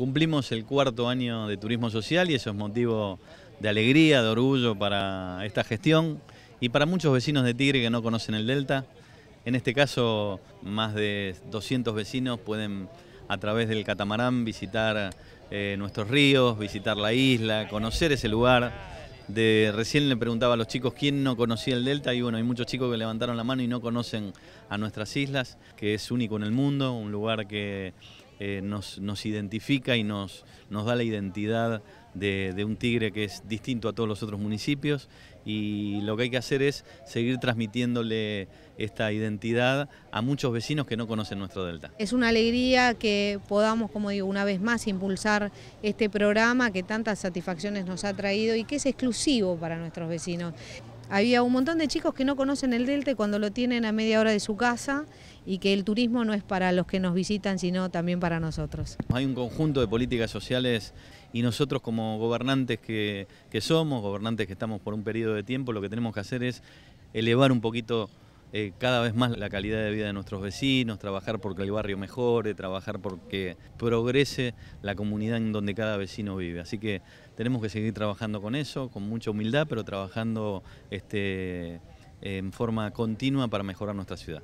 Cumplimos el cuarto año de turismo social y eso es motivo de alegría, de orgullo para esta gestión y para muchos vecinos de Tigre que no conocen el Delta. En este caso, más de 200 vecinos pueden a través del catamarán visitar eh, nuestros ríos, visitar la isla, conocer ese lugar. De, recién le preguntaba a los chicos quién no conocía el Delta y bueno, hay muchos chicos que levantaron la mano y no conocen a nuestras islas, que es único en el mundo, un lugar que eh, nos, identifica y nos, nos da la identidad de, de, un Tigre que es distinto a todos los otros municipios y lo que hay que hacer es seguir transmitiéndole esta identidad a muchos vecinos que no conocen nuestro delta. Es una alegría que podamos, como digo, una vez más impulsar este programa que tantas satisfacciones nos ha traído y que es exclusivo para nuestros vecinos. Había un montón de chicos que no conocen el Delta cuando lo tienen a media hora de su casa y que el turismo no es para los que nos visitan, sino también para nosotros. Hay un conjunto de políticas sociales y nosotros como gobernantes que, que somos, gobernantes que estamos por un periodo de tiempo, lo que tenemos que hacer es elevar un poquito eh, cada vez más la calidad de vida de nuestros vecinos, trabajar porque el barrio mejore, trabajar porque progrese la comunidad en donde cada vecino vive. Así que tenemos que seguir trabajando con eso, con mucha humildad, pero trabajando este, en forma continua para mejorar nuestra ciudad.